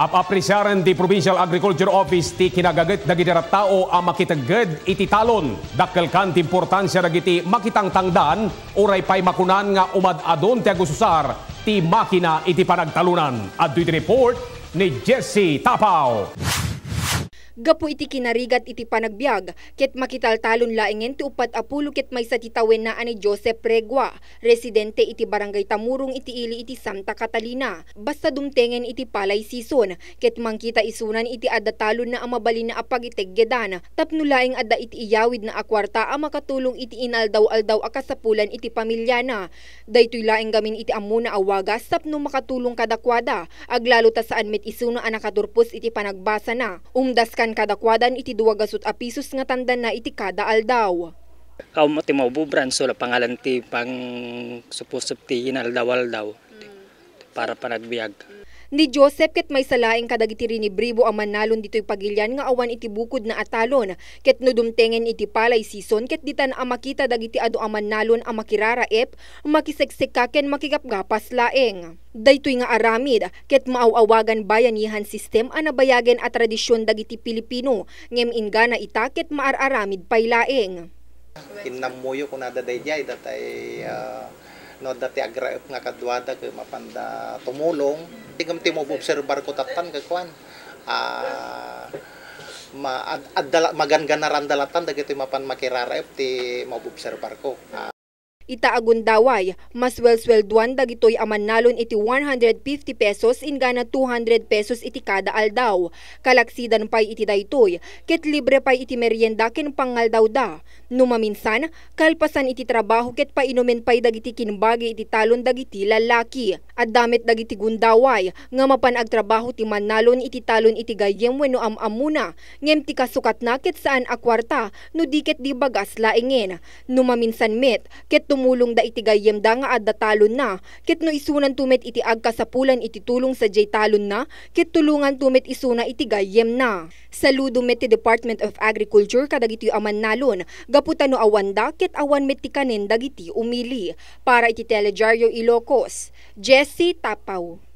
Apapresyaran di Provincial Agriculture Office ti kinagagat dagidara tao ang makitagad iti talon. Dakkel kan ti importansya dagiti makitang tangdan oray pay makunan nga umad adon ti agususar ti makina iti panagtalunan. At report ni Jesse Tapao. Gapu iti kinarigat iti panagbiag, ket makitaltalon laingen ti upat apulo ket may sa titawen na ni Joseph Regua, residente iti barangay Tamurong iti ili iti Santa Catalina. Basta dumtengen iti palay season, ket mangkita isunan iti adatalon na amabalin na apag iteggedan, tapno laeng adda iti iyawid na akwarta a makatulong iti inaldaw-aldaw akasapulan iti pamilya na. Daytoy laeng gamin iti amuna awagas tapno makatulong kadakwada, aglalo ta saan met isuna anakaturpos iti panagbasa na. Umdas kan Bisan kada kwadan iti duwa gasut a pisos nga tandan na iti kada aldaw. Kau mo ti maububran so pangalan ti pang suposep ti inaldawal daw mm. para panagbiag. Mm. Ni Joseph ket may salaing kadagiti rin ni Bribo ang manalon dito'y pagilyan nga awan iti bukod na atalon ket nudumtengen iti palay season ket ditan ang makita dagiti adu ang manalon ang makiraraep makisekseka ken makigapgapas laeng. Daytoy nga aramid ket maawawagan bayanihan system anabayagen a tradisyon dagiti Pilipino ngem na ita ket maararamid pay laeng. Kinnamuyo kunada dayjay datay uh no dati agraep nga kadwada kay mapanda tumulong tingam ti mo obserbar ko taptan kay kuan ah, ma ad, adala, maganganaran dalatan dagiti mapan makiraraep ti maobserbar ko ah. Itaagundawa, mas welswelduan dagitoy amannalon iti 150 pesos ingana 200 pesos iti kada aldaw. Kalaksidan pay iti daytoy, ket libre pay iti merienda ken pangaldaw da. Numaminsan, kalpasan iti trabaho ket painumin pay dagiti kinbagi iti talon dagiti lalaki. At damit dagiti gundaway, nga mapanagtrabaho ti mannalon iti talon iti gayem wenno amamuna, ngem ti kasukat na ket saan akwarta, no diket di bagas laingin. Numaminsan met, ket tum pamulong da iti gayem da nga adda talon na, kit no isunan tumet iti agka sapulan iti tulong sa jay talon na, kit tulungan tumet isuna iti gayem na. Saludo met ti Department of Agriculture kadagiti aman nalon, gaputan no awanda, kit awan met ti kanen dagiti umili. Para iti Telejaryo Ilocos, Jesse Tapaw.